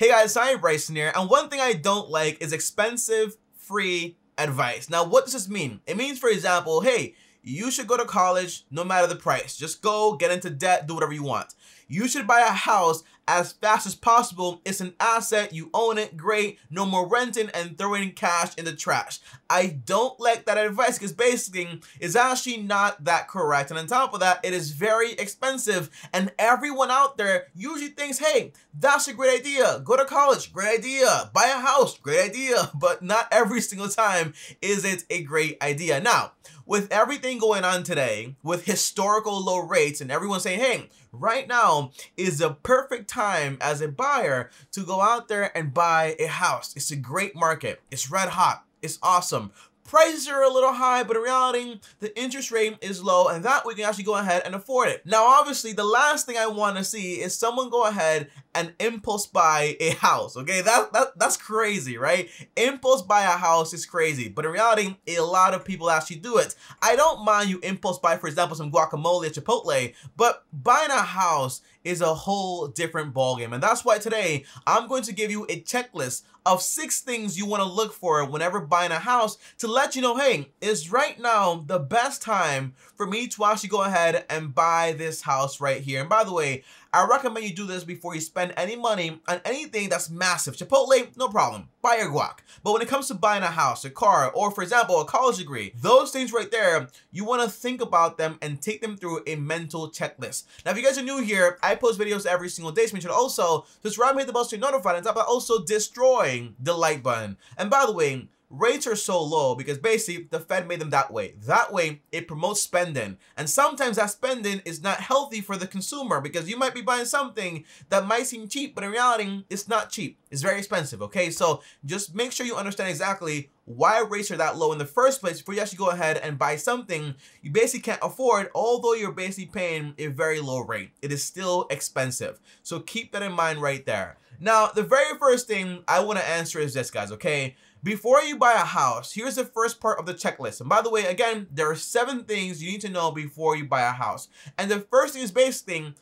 Hey guys, Simon Bryson here, and one thing I don't like is expensive, free advice. Now, what does this mean? It means, for example, hey, you should go to college no matter the price. Just go, get into debt, do whatever you want. You should buy a house as fast as possible. It's an asset, you own it, great, no more renting and throwing cash in the trash. I don't like that advice because basically it's actually not that correct. And on top of that, it is very expensive and everyone out there usually thinks, hey, that's a great idea. Go to college, great idea. Buy a house, great idea. But not every single time is it a great idea. Now, with everything going on today, with historical low rates and everyone saying, hey, right now is the perfect time as a buyer to go out there and buy a house. It's a great market. It's red hot. It's awesome prices are a little high, but in reality, the interest rate is low, and that we can actually go ahead and afford it. Now, obviously, the last thing I want to see is someone go ahead an impulse buy a house, okay? That, that That's crazy, right? Impulse buy a house is crazy, but in reality, a lot of people actually do it. I don't mind you impulse buy, for example, some guacamole at Chipotle, but buying a house is a whole different ballgame. And that's why today, I'm going to give you a checklist of six things you want to look for whenever buying a house to let you know, hey, is right now the best time for me to actually go ahead and buy this house right here. And by the way, I recommend you do this before you spend any money on anything that's massive. Chipotle, no problem, buy your guac. But when it comes to buying a house, a car, or for example, a college degree, those things right there, you wanna think about them and take them through a mental checklist. Now, if you guys are new here, I post videos every single day, so make sure to also subscribe and hit the bell so you're notified, and stop by also destroying the like button. And by the way, rates are so low because basically the Fed made them that way. That way, it promotes spending. And sometimes that spending is not healthy for the consumer because you might be buying something that might seem cheap, but in reality, it's not cheap. It's very expensive, okay? So just make sure you understand exactly why rates are that low in the first place before you actually go ahead and buy something you basically can't afford, although you're basically paying a very low rate. It is still expensive. So keep that in mind right there. Now, the very first thing I want to answer is this, guys, okay? Before you buy a house, here's the first part of the checklist. And by the way, again, there are seven things you need to know before you buy a house. And the first thing is basically, thing,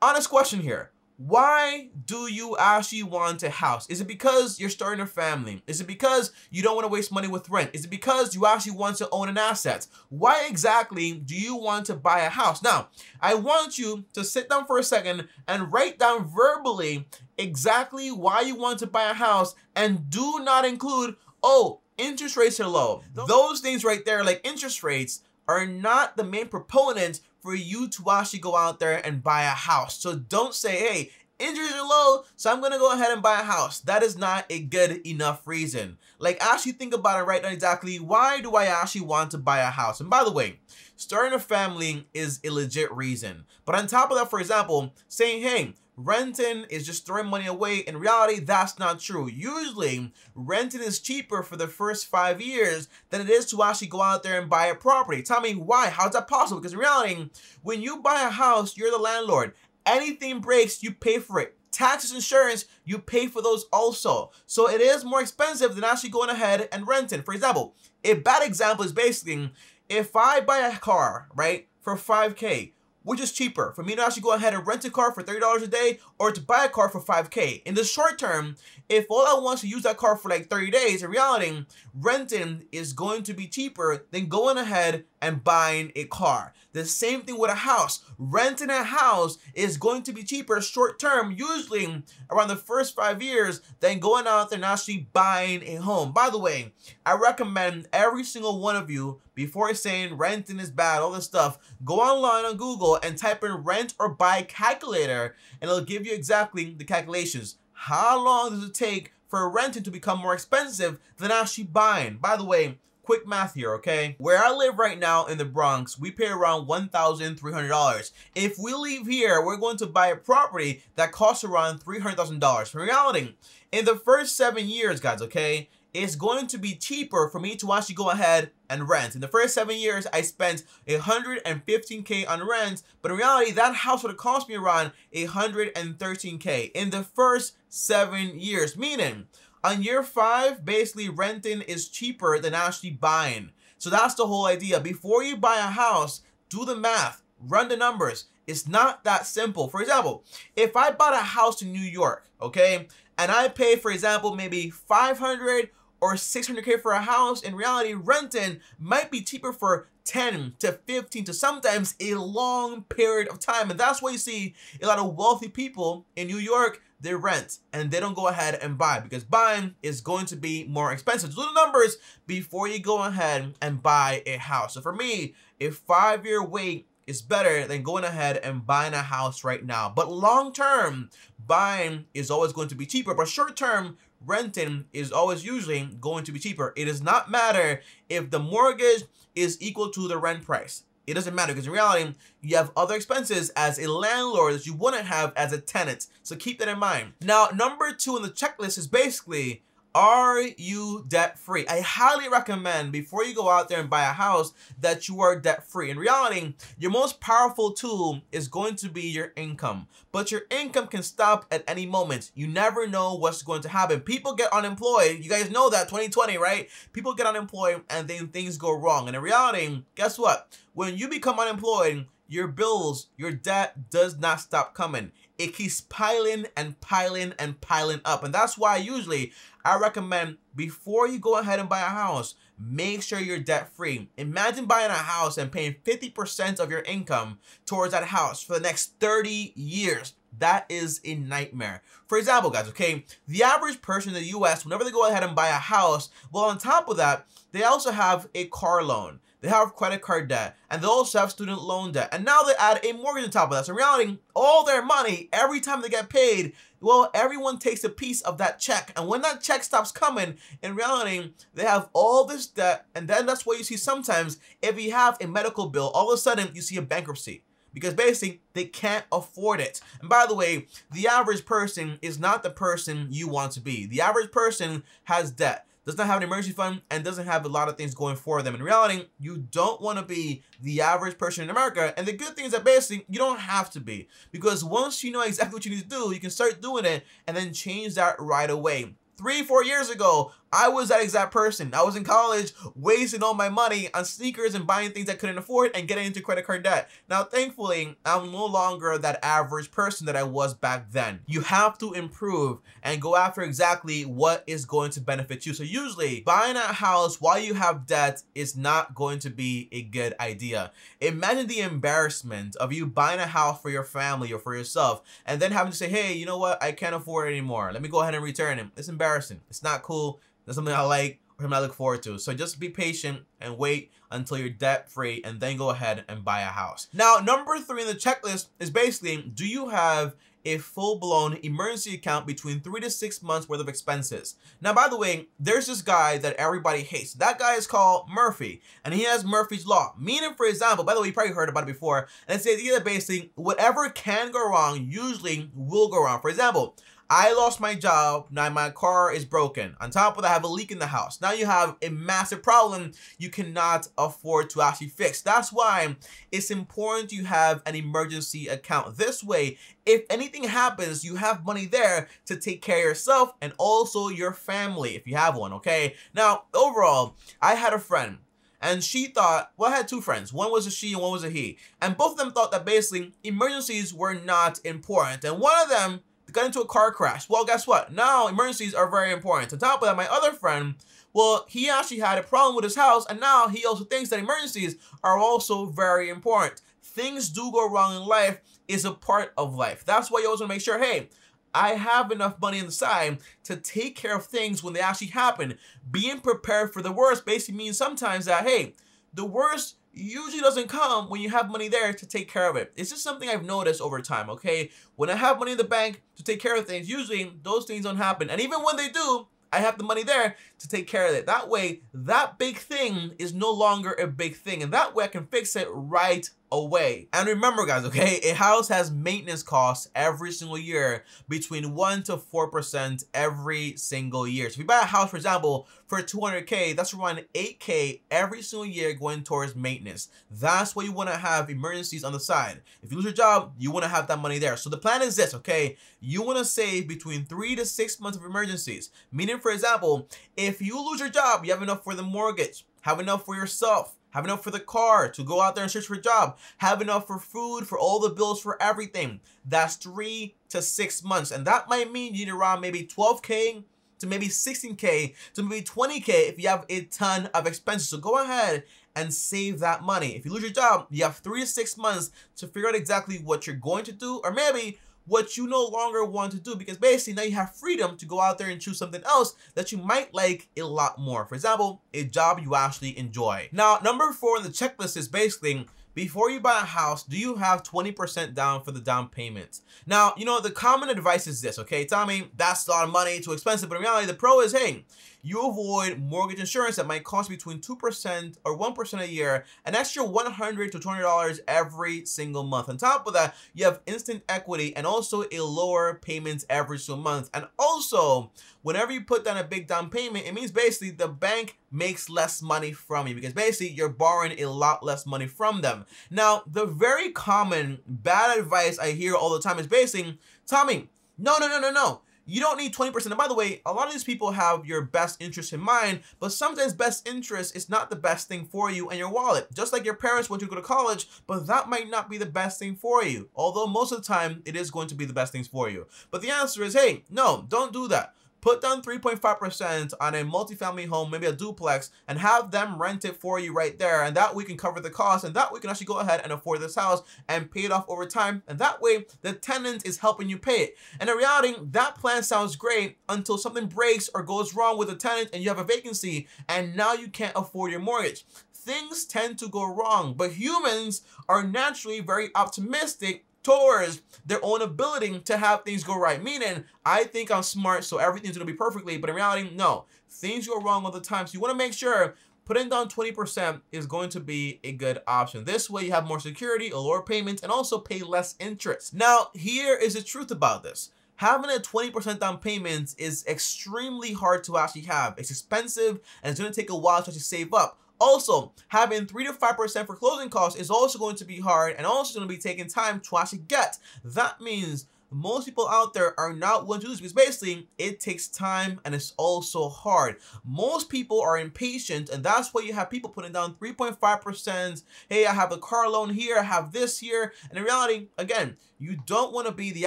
honest question here why do you actually want a house? Is it because you're starting a family? Is it because you don't want to waste money with rent? Is it because you actually want to own an asset? Why exactly do you want to buy a house? Now, I want you to sit down for a second and write down verbally exactly why you want to buy a house and do not include, oh, interest rates are low. Those things right there, like interest rates, are not the main proponents for you to actually go out there and buy a house. So don't say, hey, injuries are low, so I'm gonna go ahead and buy a house. That is not a good enough reason. Like, actually think about it right now exactly why do I actually want to buy a house? And by the way, starting a family is a legit reason. But on top of that, for example, saying, hey, renting is just throwing money away. In reality, that's not true. Usually, renting is cheaper for the first five years than it is to actually go out there and buy a property. Tell me why? How's that possible? Because in reality, when you buy a house, you're the landlord. Anything breaks, you pay for it taxes, insurance, you pay for those also. So it is more expensive than actually going ahead and renting. For example, a bad example is basically if I buy a car, right, for 5K, which is cheaper for me to actually go ahead and rent a car for $30 a day or to buy a car for 5k in the short term if all i want to use that car for like 30 days in reality renting is going to be cheaper than going ahead and buying a car. The same thing with a house. Renting a house is going to be cheaper short term, usually around the first five years, than going out there and actually buying a home. By the way, I recommend every single one of you, before saying renting is bad, all this stuff, go online on Google and type in rent or buy calculator, and it'll give you exactly the calculations. How long does it take for renting to become more expensive than actually buying? By the way, Quick math here, okay? Where I live right now in the Bronx, we pay around $1,300. If we leave here, we're going to buy a property that costs around $300,000. In reality, in the first seven years, guys, okay, it's going to be cheaper for me to actually go ahead and rent. In the first seven years, I spent 115K on rent, but in reality, that house would have cost me around 113K in the first seven years, meaning on year five, basically renting is cheaper than actually buying. So that's the whole idea. Before you buy a house, do the math, run the numbers. It's not that simple. For example, if I bought a house in New York, okay, and I pay, for example, maybe 500 or 600k for a house, in reality, renting might be cheaper for 10 to 15 to sometimes a long period of time. And that's why you see a lot of wealthy people in New York their rent and they don't go ahead and buy because buying is going to be more expensive. Do the numbers before you go ahead and buy a house. So for me, a five-year wait is better than going ahead and buying a house right now. But long term, buying is always going to be cheaper, but short term, renting is always usually going to be cheaper. It does not matter if the mortgage is equal to the rent price it doesn't matter because in reality, you have other expenses as a landlord that you wouldn't have as a tenant. So keep that in mind. Now, number two on the checklist is basically are you debt free? I highly recommend before you go out there and buy a house that you are debt free. In reality, your most powerful tool is going to be your income, but your income can stop at any moment. You never know what's going to happen. People get unemployed. You guys know that 2020, right? People get unemployed and then things go wrong. And in reality, guess what? When you become unemployed, your bills, your debt does not stop coming it keeps piling and piling and piling up. And that's why usually I recommend before you go ahead and buy a house, make sure you're debt free. Imagine buying a house and paying 50% of your income towards that house for the next 30 years. That is a nightmare. For example, guys, okay, the average person in the US, whenever they go ahead and buy a house, well, on top of that, they also have a car loan they have credit card debt, and they also have student loan debt. And now they add a mortgage on top of that. So in reality, all their money, every time they get paid, well, everyone takes a piece of that check. And when that check stops coming, in reality, they have all this debt. And then that's what you see sometimes if you have a medical bill, all of a sudden you see a bankruptcy because basically they can't afford it. And by the way, the average person is not the person you want to be. The average person has debt does not have an emergency fund, and doesn't have a lot of things going for them. In reality, you don't want to be the average person in America. And the good thing is that basically you don't have to be because once you know exactly what you need to do, you can start doing it and then change that right away three, four years ago, I was that exact person. I was in college wasting all my money on sneakers and buying things I couldn't afford and getting into credit card debt. Now, thankfully, I'm no longer that average person that I was back then. You have to improve and go after exactly what is going to benefit you. So usually buying a house while you have debt is not going to be a good idea. Imagine the embarrassment of you buying a house for your family or for yourself and then having to say, hey, you know what? I can't afford it anymore. Let me go ahead and return it. It's embarrassing. It's not cool that's something I like or something I look forward to. So just be patient and wait until you're debt free and then go ahead and buy a house. Now, number three in the checklist is basically, do you have a full-blown emergency account between three to six months worth of expenses. Now, by the way, there's this guy that everybody hates. That guy is called Murphy, and he has Murphy's Law. Meaning, for example, by the way, you probably heard about it before, and it's the idea that basically whatever can go wrong usually will go wrong. For example, I lost my job. Now my car is broken. On top of that, I have a leak in the house. Now you have a massive problem you cannot afford to actually fix. That's why it's important you have an emergency account. This way, if anything happens, you have money there to take care of yourself and also your family if you have one, okay? Now, overall, I had a friend and she thought, well, I had two friends. One was a she and one was a he. And both of them thought that basically emergencies were not important. And one of them got into a car crash. Well, guess what? Now emergencies are very important. On top of that, my other friend, well, he actually had a problem with his house, and now he also thinks that emergencies are also very important. Things do go wrong in life is a part of life. That's why you always want to make sure, hey, I have enough money inside to take care of things when they actually happen. Being prepared for the worst basically means sometimes that, hey, the worst usually doesn't come when you have money there to take care of it. It's just something I've noticed over time, okay? When I have money in the bank to take care of things, usually those things don't happen. And even when they do, I have the money there to take care of it. That way, that big thing is no longer a big thing. And that way I can fix it right away. And remember guys, okay, a house has maintenance costs every single year between 1 to 4% every single year. So if you buy a house, for example, for 200K, that's around 8K every single year going towards maintenance. That's why you want to have emergencies on the side. If you lose your job, you want to have that money there. So the plan is this, okay, you want to save between 3 to 6 months of emergencies. Meaning, for example, if you lose your job, you have enough for the mortgage, have enough for yourself, have enough for the car to go out there and search for a job, have enough for food, for all the bills, for everything. That's three to six months. And that might mean you need around maybe 12K to maybe 16K to maybe 20K if you have a ton of expenses. So go ahead and save that money. If you lose your job, you have three to six months to figure out exactly what you're going to do, or maybe what you no longer want to do because basically now you have freedom to go out there and choose something else that you might like a lot more. For example, a job you actually enjoy. Now, number four on the checklist is basically before you buy a house, do you have 20% down for the down payment? Now, you know, the common advice is this, okay, Tommy, that's a lot of money, too expensive, but in reality, the pro is, hey, you avoid mortgage insurance that might cost between 2% or 1% a year, an extra $100 to $200 every single month. On top of that, you have instant equity and also a lower payments every two months. And also, whenever you put down a big down payment, it means basically the bank makes less money from you because basically you're borrowing a lot less money from them. Now, the very common bad advice I hear all the time is basically, Tommy, no, no, no, no, no. You don't need 20%. And by the way, a lot of these people have your best interest in mind, but sometimes best interest is not the best thing for you and your wallet. Just like your parents want you to go to college, but that might not be the best thing for you. Although most of the time, it is going to be the best things for you. But the answer is, hey, no, don't do that put down 3.5% on a multifamily home, maybe a duplex, and have them rent it for you right there. And that we can cover the cost. And that we can actually go ahead and afford this house and pay it off over time. And that way the tenant is helping you pay it. And in reality, that plan sounds great until something breaks or goes wrong with the tenant and you have a vacancy and now you can't afford your mortgage things tend to go wrong, but humans are naturally very optimistic towards their own ability to have things go right. Meaning, I think I'm smart, so everything's gonna be perfectly. But in reality, no. Things go wrong all the time. So you wanna make sure putting down 20% is going to be a good option. This way you have more security, a lower payment, and also pay less interest. Now, here is the truth about this. Having a 20% down payment is extremely hard to actually have. It's expensive and it's gonna take a while to actually save up. Also, having 3 to 5% for closing costs is also going to be hard and also going to be taking time to actually get. That means most people out there are not willing to do this because basically it takes time and it's also hard. Most people are impatient and that's why you have people putting down 3.5%. Hey, I have a car loan here, I have this here. And in reality, again, you don't want to be the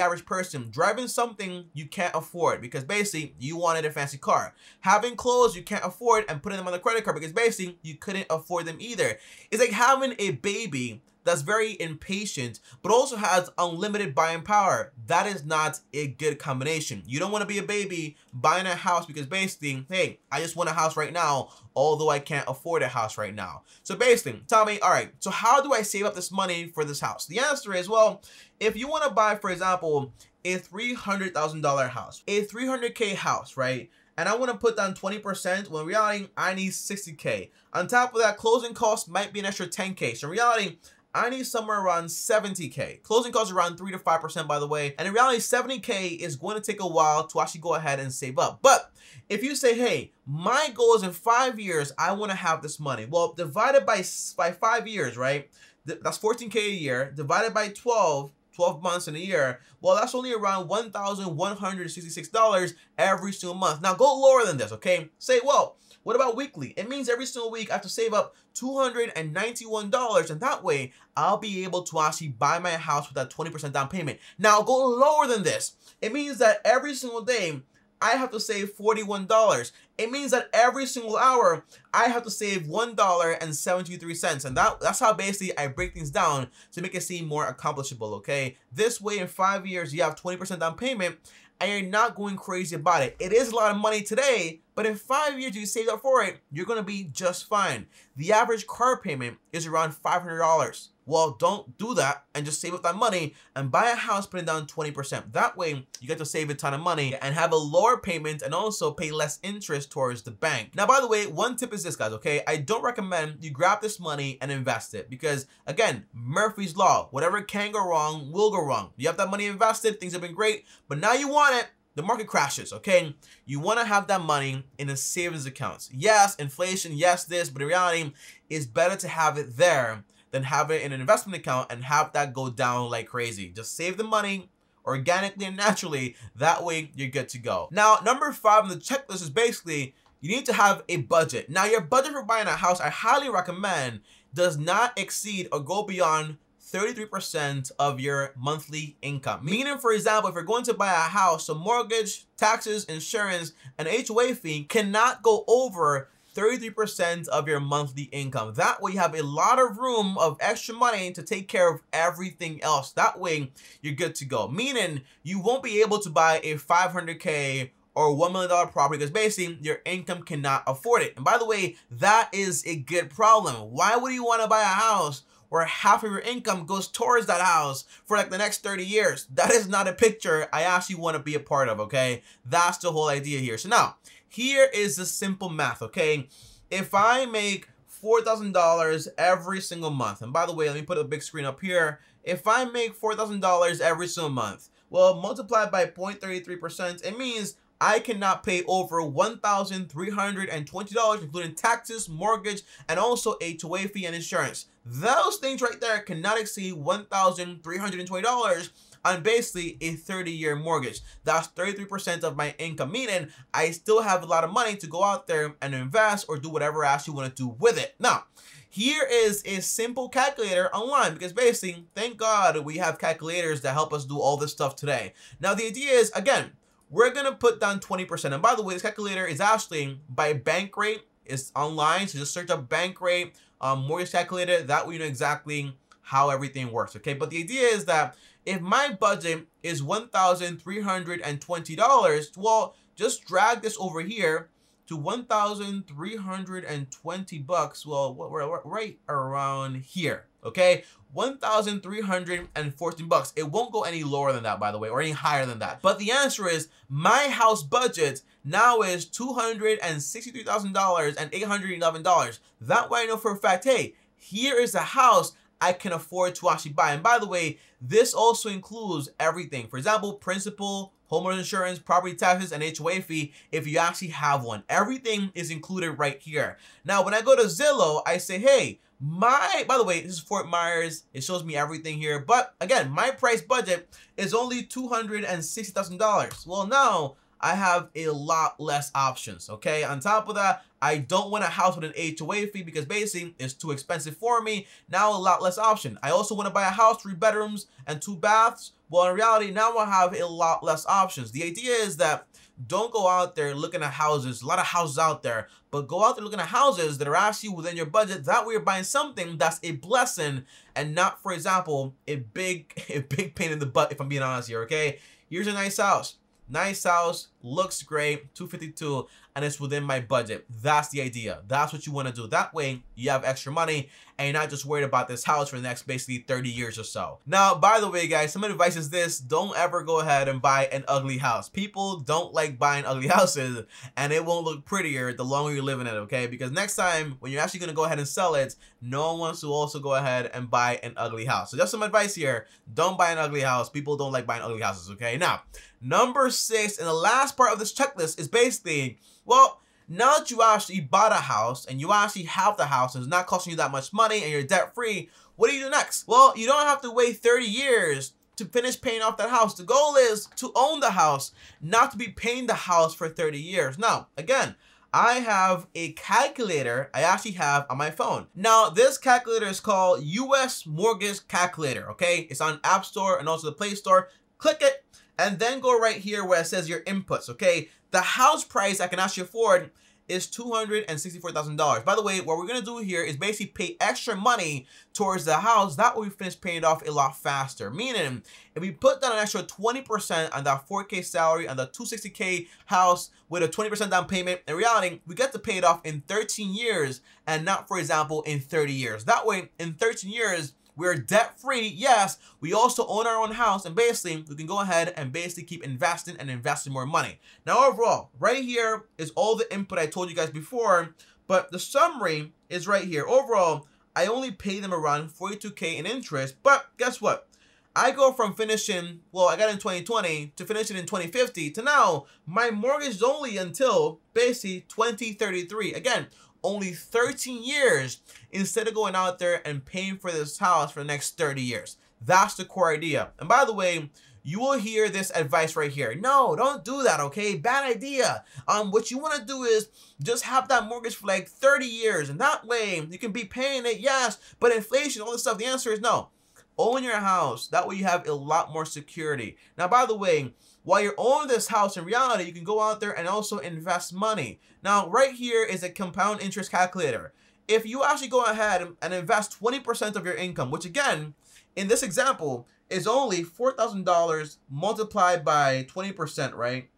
average person driving something you can't afford because basically you wanted a fancy car. Having clothes you can't afford and putting them on the credit card because basically you couldn't afford them either. It's like having a baby that's very impatient, but also has unlimited buying power. That is not a good combination. You don't want to be a baby buying a house because basically, hey, I just want a house right now, although I can't afford a house right now. So basically, tell me, all right, so how do I save up this money for this house? The answer is, well, if you want to buy, for example, a $300,000 house, a 300K house, right? and I want to put down 20% when reality I need 60k. On top of that, closing costs might be an extra 10k. So in reality, I need somewhere around 70K. Closing costs around 3 to 5%, by the way. And in reality, 70K is going to take a while to actually go ahead and save up. But if you say, hey, my goal is in five years, I want to have this money. Well, divided by, by five years, right? Th that's 14K a year. Divided by 12 12 months in a year, well, that's only around $1,166 every single month. Now, go lower than this, okay? Say, well, what about weekly? It means every single week I have to save up $291, and that way I'll be able to actually buy my house with that 20% down payment. Now, go lower than this. It means that every single day I have to save $41. It means that every single hour, I have to save $1.73. And that, that's how basically I break things down to make it seem more accomplishable, okay? This way, in five years, you have 20% down payment, and you're not going crazy about it. It is a lot of money today, but in five years you saved up for it, you're gonna be just fine. The average car payment is around $500. Well, don't do that and just save up that money and buy a house putting down 20%. That way, you get to save a ton of money and have a lower payment and also pay less interest towards the bank. Now, by the way, one tip is this, guys, okay? I don't recommend you grab this money and invest it because, again, Murphy's Law, whatever can go wrong will go wrong. You have that money invested, things have been great, but now you want it, the market crashes, okay? You want to have that money in a savings account. Yes, inflation, yes, this, but in reality, it's better to have it there then have it in an investment account and have that go down like crazy. Just save the money organically and naturally. That way you're good to go. Now, number five on the checklist is basically you need to have a budget. Now, your budget for buying a house, I highly recommend, does not exceed or go beyond 33% of your monthly income. Meaning, for example, if you're going to buy a house, the mortgage, taxes, insurance, and HOA fee cannot go over 33% of your monthly income. That way you have a lot of room of extra money to take care of everything else. That way you're good to go. Meaning you won't be able to buy a 500K or $1 million property because basically your income cannot afford it. And by the way, that is a good problem. Why would you want to buy a house where half of your income goes towards that house for like the next 30 years? That is not a picture I actually want to be a part of, okay? That's the whole idea here. So now, here is the simple math, okay? If I make $4,000 every single month, and by the way, let me put a big screen up here. If I make $4,000 every single month, well, multiplied by 0.33%, it means I cannot pay over $1,320, including taxes, mortgage, and also a HOA fee and insurance. Those things right there cannot exceed $1,320 on basically a 30 year mortgage. That's 33% of my income, meaning I still have a lot of money to go out there and invest or do whatever I actually want to do with it. Now, here is a simple calculator online because basically, thank God we have calculators that help us do all this stuff today. Now, the idea is, again, we're going to put down 20%. And by the way, this calculator is actually by bank rate. It's online, so just search up bank rate, um, mortgage calculator. That way you know exactly how everything works, okay? But the idea is that if my budget is $1,320, well, just drag this over here to 1,320 bucks. Well, we're right around here, okay? 1,314 bucks. It won't go any lower than that, by the way, or any higher than that. But the answer is my house budget now is $263,000 and $811. That way I know for a fact, hey, here is a house I can afford to actually buy. And by the way, this also includes everything. For example, principal, homeowners insurance, property taxes, and HOA fee if you actually have one. Everything is included right here. Now, when I go to Zillow, I say, hey, my, by the way, this is Fort Myers. It shows me everything here. But again, my price budget is only $260,000. Well, now I have a lot less options, okay? On top of that, I don't want a house with an HOA fee because basically it's too expensive for me. Now a lot less option. I also want to buy a house, three bedrooms and two baths. Well, in reality, now I have a lot less options. The idea is that don't go out there looking at houses, a lot of houses out there, but go out there looking at houses that are actually within your budget. That way you're buying something that's a blessing and not, for example, a big, a big pain in the butt, if I'm being honest here, okay? Here's a nice house. Nice house, looks great, 252, and it's within my budget. That's the idea. That's what you want to do. That way, you have extra money and you're not just worried about this house for the next basically 30 years or so. Now, by the way, guys, some advice is this. Don't ever go ahead and buy an ugly house. People don't like buying ugly houses and it won't look prettier the longer you live in it, okay? Because next time, when you're actually going to go ahead and sell it, no one wants to also go ahead and buy an ugly house. So just some advice here. Don't buy an ugly house. People don't like buying ugly houses, okay? Now, number six, and the last last part of this checklist is basically, well, now that you actually bought a house and you actually have the house and it's not costing you that much money and you're debt free, what do you do next? Well, you don't have to wait 30 years to finish paying off that house. The goal is to own the house, not to be paying the house for 30 years. Now, again, I have a calculator I actually have on my phone. Now, this calculator is called US Mortgage Calculator, okay? It's on App Store and also the Play Store. Click it, and then go right here where it says your inputs, okay? The house price I can actually afford is $264,000. By the way, what we're going to do here is basically pay extra money towards the house. That way we finish paying it off a lot faster. Meaning, if we put down an extra 20% on that 4K salary on the 260K house with a 20% down payment, in reality, we get to pay it off in 13 years and not, for example, in 30 years. That way, in 13 years, we're debt free, yes. We also own our own house, and basically, we can go ahead and basically keep investing and investing more money. Now, overall, right here is all the input I told you guys before, but the summary is right here. Overall, I only pay them around 42k in interest, but guess what? I go from finishing, well, I got in 2020 to finishing in 2050 to now my mortgage is only until basically 2033. Again, only 13 years instead of going out there and paying for this house for the next 30 years. That's the core idea. And by the way, you will hear this advice right here. No, don't do that, okay? Bad idea. Um, what you want to do is just have that mortgage for like 30 years, and that way you can be paying it, yes, but inflation, all this stuff, the answer is no. Own your house. That way you have a lot more security. Now, by the way, while you are owning this house, in reality, you can go out there and also invest money. Now, right here is a compound interest calculator. If you actually go ahead and invest 20% of your income, which again, in this example, is only $4,000 multiplied by 20%, right?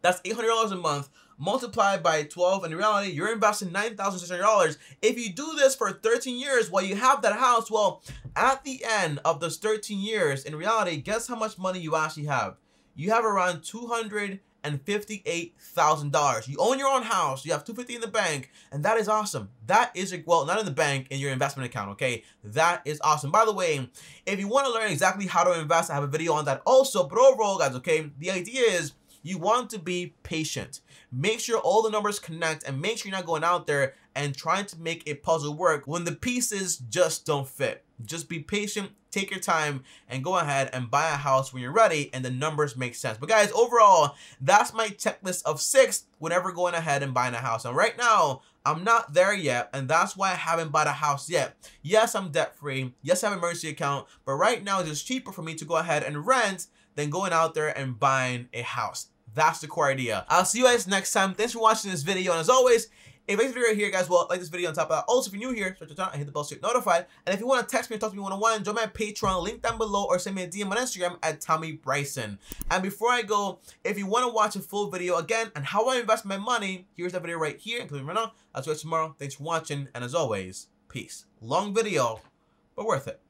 That's $800 a month multiplied by 12. In reality, you're investing $9,600. If you do this for 13 years while you have that house, well, at the end of those 13 years, in reality, guess how much money you actually have? you have around $258,000. You own your own house, you have 250 in the bank, and that is awesome. That is, well, not in the bank, in your investment account, okay? That is awesome. By the way, if you want to learn exactly how to invest, I have a video on that also, but overall, guys, okay, the idea is you want to be patient. Make sure all the numbers connect and make sure you're not going out there and trying to make a puzzle work when the pieces just don't fit. Just be patient, take your time, and go ahead and buy a house when you're ready and the numbers make sense. But guys, overall, that's my checklist of six whenever going ahead and buying a house. And right now, I'm not there yet, and that's why I haven't bought a house yet. Yes, I'm debt-free. Yes, I have an emergency account, but right now it's just cheaper for me to go ahead and rent than going out there and buying a house. That's the core idea. I'll see you guys next time. Thanks for watching this video, and as always, if you video right here, guys, well, like this video on top of that. Also, if you're new here, search the channel and hit the bell so you're notified. And if you want to text me and talk to me one-on-one, join my Patreon, link down below, or send me a DM on Instagram at Tommy Bryson. And before I go, if you want to watch a full video again on how I invest my money, here's that video right here, including right now. I'll see you tomorrow. Thanks for watching, and as always, peace. Long video, but worth it.